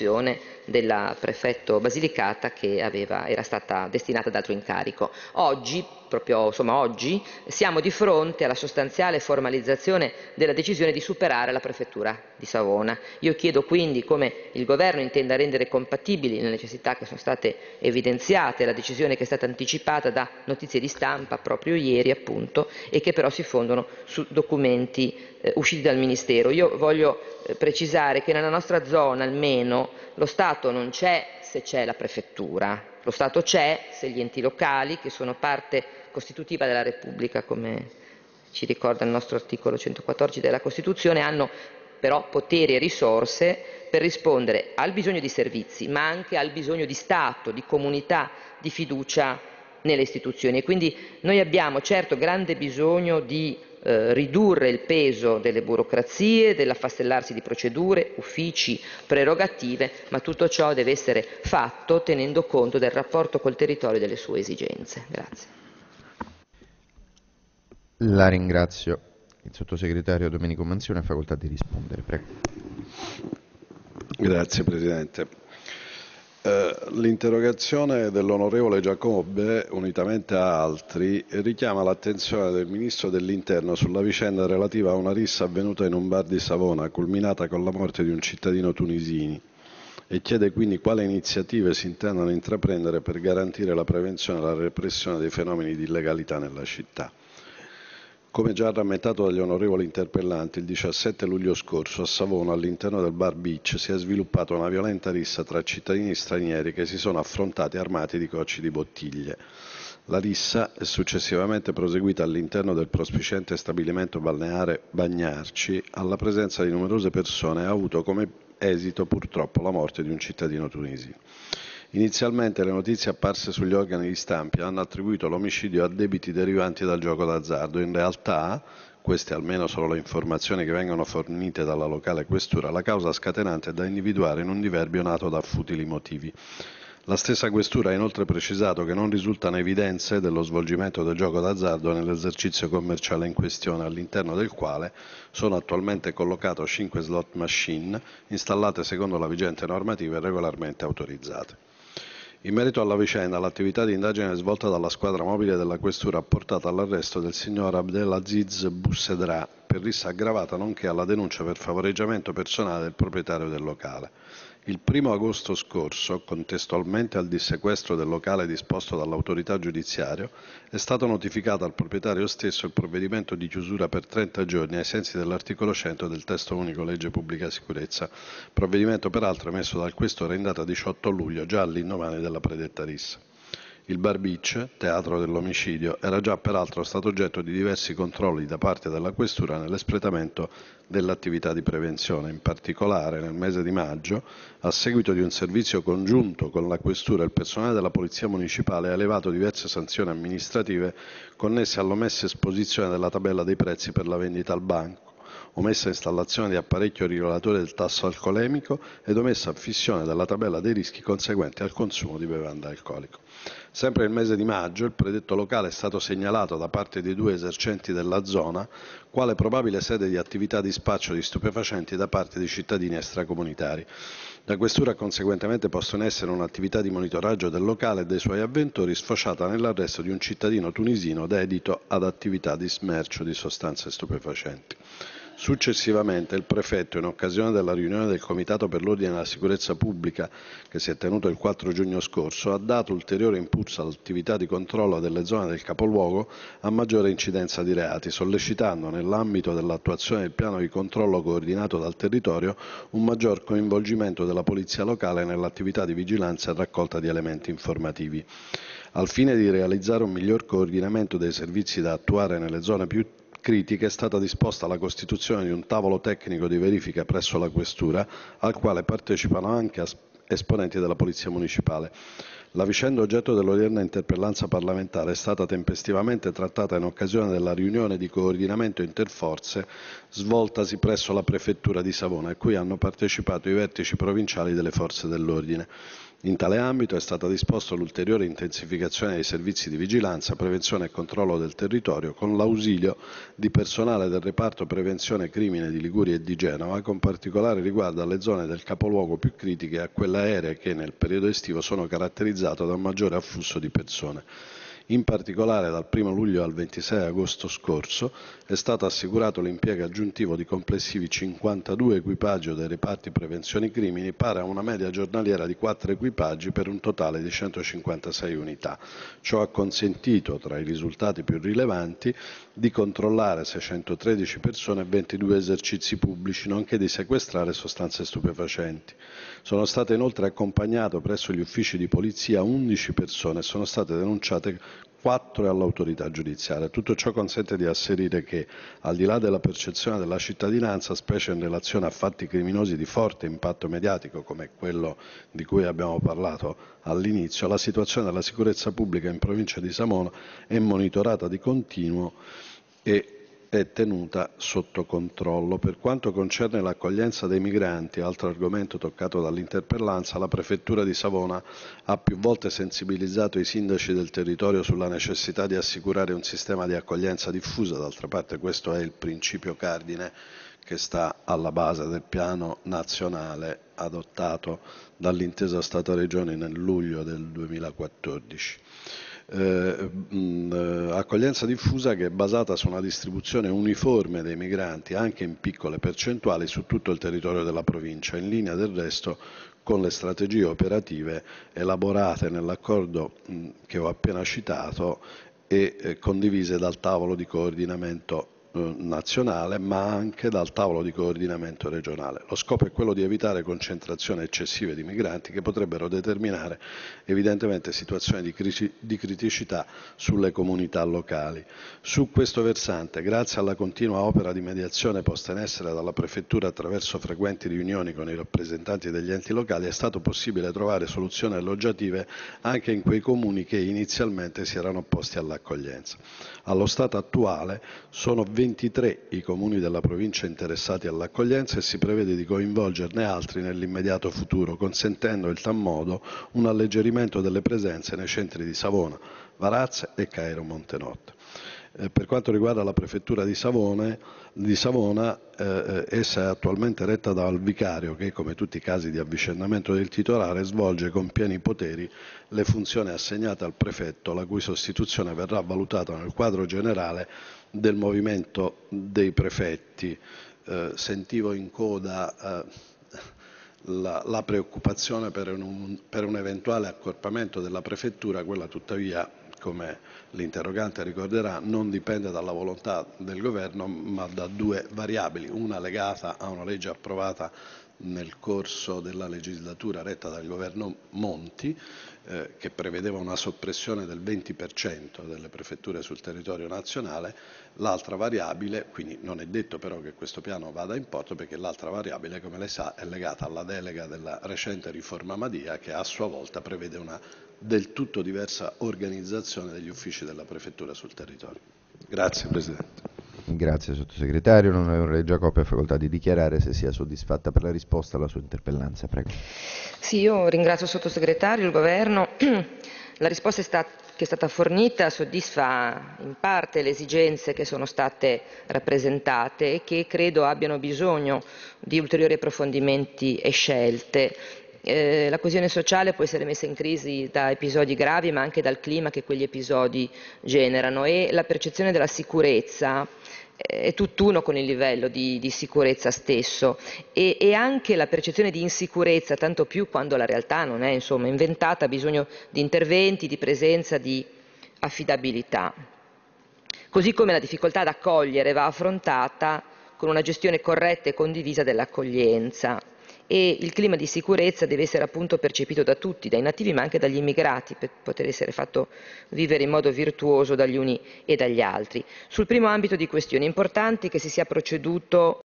sostituzione della prefetto Basilicata che aveva, era stata destinata ad altro incarico. Oggi proprio insomma, oggi, siamo di fronte alla sostanziale formalizzazione della decisione di superare la prefettura di Savona. Io chiedo quindi come il Governo intenda rendere compatibili le necessità che sono state evidenziate, la decisione che è stata anticipata da notizie di stampa proprio ieri appunto e che però si fondono su documenti eh, usciti dal Ministero. Io voglio eh, precisare che nella nostra zona almeno lo Stato non c'è se c'è la prefettura, lo Stato c'è se gli enti locali, che sono parte costitutiva della Repubblica, come ci ricorda il nostro articolo 114 della Costituzione, hanno però poteri e risorse per rispondere al bisogno di servizi, ma anche al bisogno di Stato, di comunità, di fiducia nelle istituzioni. E quindi noi abbiamo certo grande bisogno di eh, ridurre il peso delle burocrazie, dell'affastellarsi di procedure, uffici, prerogative, ma tutto ciò deve essere fatto tenendo conto del rapporto col territorio e delle sue esigenze. Grazie. La ringrazio. Il sottosegretario Domenico Manzione ha facoltà di rispondere. Prego. Grazie Presidente. Eh, l'interrogazione dell'onorevole Giacobbe, unitamente a altri, richiama l'attenzione del Ministro dell'Interno sulla vicenda relativa a una rissa avvenuta in un bar di Savona, culminata con la morte di un cittadino tunisino, e chiede quindi quali iniziative si intendano intraprendere per garantire la prevenzione e la repressione dei fenomeni di illegalità nella città. Come già rammentato dagli onorevoli interpellanti, il 17 luglio scorso a Savona, all'interno del bar Beach, si è sviluppata una violenta rissa tra cittadini stranieri che si sono affrontati armati di cocci di bottiglie. La rissa è successivamente proseguita all'interno del prospiciente stabilimento balneare Bagnarci alla presenza di numerose persone e ha avuto come esito purtroppo la morte di un cittadino tunisino. Inizialmente le notizie apparse sugli organi di stampa hanno attribuito l'omicidio a debiti derivanti dal gioco d'azzardo. In realtà, queste almeno sono le informazioni che vengono fornite dalla locale questura, la causa scatenante è da individuare in un diverbio nato da futili motivi. La stessa questura ha inoltre precisato che non risultano evidenze dello svolgimento del gioco d'azzardo nell'esercizio commerciale in questione, all'interno del quale sono attualmente collocate 5 slot machine installate secondo la vigente normativa e regolarmente autorizzate. In merito alla vicenda, l'attività di indagine svolta dalla squadra mobile della questura ha portato all'arresto del signor Abdelaziz Bussedrà per rissa aggravata nonché alla denuncia per favoreggiamento personale del proprietario del locale. Il 1 agosto scorso, contestualmente al dissequestro del locale disposto dall'autorità giudiziaria, è stato notificato al proprietario stesso il provvedimento di chiusura per 30 giorni ai sensi dell'articolo 100 del testo unico legge pubblica sicurezza, provvedimento peraltro emesso dal questore in data 18 luglio, già all'indomani della predetta rissa. Il Barbic, teatro dell'omicidio, era già peraltro stato oggetto di diversi controlli da parte della Questura nell'espletamento dell'attività di prevenzione. In particolare, nel mese di maggio, a seguito di un servizio congiunto con la Questura, il personale della Polizia Municipale ha elevato diverse sanzioni amministrative connesse all'omessa esposizione della tabella dei prezzi per la vendita al banco omessa installazione di apparecchio regolatore del tasso alcolemico ed omessa fissione della tabella dei rischi conseguenti al consumo di bevanda alcolica. Sempre nel mese di maggio il predetto locale è stato segnalato da parte dei due esercenti della zona quale probabile sede di attività di spaccio di stupefacenti da parte di cittadini extracomunitari. La questura ha conseguentemente posto in essere un'attività di monitoraggio del locale e dei suoi avventori sfociata nell'arresto di un cittadino tunisino dedito ad attività di smercio di sostanze stupefacenti. Successivamente il prefetto, in occasione della riunione del Comitato per l'ordine e la sicurezza pubblica che si è tenuto il 4 giugno scorso, ha dato ulteriore impulso all'attività di controllo delle zone del capoluogo a maggiore incidenza di reati, sollecitando, nell'ambito dell'attuazione del piano di controllo coordinato dal territorio, un maggior coinvolgimento della polizia locale nell'attività di vigilanza e raccolta di elementi informativi. Al fine di realizzare un miglior coordinamento dei servizi da attuare nelle zone più critiche è stata disposta la costituzione di un tavolo tecnico di verifica presso la questura, al quale partecipano anche esponenti della Polizia Municipale. La vicenda oggetto dell'odierna interpellanza parlamentare è stata tempestivamente trattata in occasione della riunione di coordinamento interforze svoltasi presso la Prefettura di Savona, a cui hanno partecipato i vertici provinciali delle forze dell'ordine. In tale ambito è stata disposta l'ulteriore intensificazione dei servizi di vigilanza, prevenzione e controllo del territorio con l'ausilio di personale del reparto prevenzione crimine di Liguria e di Genova, con particolare riguardo alle zone del capoluogo più critiche e a quelle aeree che nel periodo estivo sono caratterizzate da un maggiore afflusso di persone. In particolare, dal 1 luglio al 26 agosto scorso è stato assicurato l'impiego aggiuntivo di complessivi 52 equipaggi dei reparti prevenzione crimini, pari a una media giornaliera di 4 equipaggi per un totale di 156 unità. Ciò ha consentito, tra i risultati più rilevanti, di controllare 613 persone e 22 esercizi pubblici, nonché di sequestrare sostanze stupefacenti. Sono state inoltre accompagnate presso gli uffici di polizia 11 persone e sono state denunciate 4 all'autorità giudiziaria. Tutto ciò consente di asserire che, al di là della percezione della cittadinanza, specie in relazione a fatti criminosi di forte impatto mediatico come quello di cui abbiamo parlato all'inizio, la situazione della sicurezza pubblica in provincia di Samona è monitorata di continuo e è tenuta sotto controllo. Per quanto concerne l'accoglienza dei migranti, altro argomento toccato dall'interpellanza, la Prefettura di Savona ha più volte sensibilizzato i sindaci del territorio sulla necessità di assicurare un sistema di accoglienza diffusa, d'altra parte questo è il principio cardine che sta alla base del piano nazionale adottato dall'intesa stato regione nel luglio del 2014. Eh, eh, accoglienza diffusa che è basata su una distribuzione uniforme dei migranti, anche in piccole percentuali, su tutto il territorio della provincia, in linea del resto con le strategie operative elaborate nell'accordo che ho appena citato e eh, condivise dal tavolo di coordinamento eh, nazionale ma anche dal tavolo di coordinamento regionale. Lo scopo è quello di evitare concentrazioni eccessive di migranti che potrebbero determinare evidentemente situazioni di, crisi, di criticità sulle comunità locali. Su questo versante, grazie alla continua opera di mediazione posta in essere dalla Prefettura attraverso frequenti riunioni con i rappresentanti degli enti locali, è stato possibile trovare soluzioni alloggiative anche in quei comuni che inizialmente si erano opposti all'accoglienza. Allo stato attuale sono 20 23 i comuni della provincia interessati all'accoglienza e si prevede di coinvolgerne altri nell'immediato futuro, consentendo in tal modo un alleggerimento delle presenze nei centri di Savona, Varazze e Cairo Montenotte. Eh, per quanto riguarda la prefettura di Savona, eh, eh, essa è attualmente retta dal vicario che, come tutti i casi di avvicendamento del titolare, svolge con pieni poteri le funzioni assegnate al prefetto, la cui sostituzione verrà valutata nel quadro generale del movimento dei prefetti. Eh, sentivo in coda eh, la, la, preoccupazione per un, per un, eventuale accorpamento della prefettura, quella tuttavia come l'interrogante ricorderà, non dipende dalla volontà del governo ma da due variabili, una legata a una legge approvata nel corso della legislatura retta dal governo Monti, eh, che prevedeva una soppressione del 20% delle prefetture sul territorio nazionale, l'altra variabile, quindi non è detto però che questo piano vada in porto perché l'altra variabile, come lei sa, è legata alla delega della recente riforma Madia che a sua volta prevede una del tutto diversa organizzazione degli uffici della prefettura sul territorio. Grazie Presidente. Grazie sottosegretario. L'onorevole Giacoppi ha facoltà di dichiarare se sia soddisfatta per la risposta alla sua interpellanza. Prego. Sì, io ringrazio il sottosegretario, il governo. La risposta è stata, che è stata fornita soddisfa in parte le esigenze che sono state rappresentate e che credo abbiano bisogno di ulteriori approfondimenti e scelte. Eh, la coesione sociale può essere messa in crisi da episodi gravi ma anche dal clima che quegli episodi generano e la percezione della sicurezza eh, è tutt'uno con il livello di, di sicurezza stesso e, e, anche la percezione di insicurezza, tanto più quando la realtà non è insomma, inventata, ha bisogno di interventi, di presenza, di affidabilità. Così come la difficoltà ad accogliere va affrontata con una gestione corretta e condivisa dell'accoglienza e il clima di sicurezza deve essere appunto percepito da tutti, dai nativi ma anche dagli immigrati, per poter essere fatto vivere in modo virtuoso dagli uni e dagli altri. Sul primo ambito di questione è importante che si sia proceduto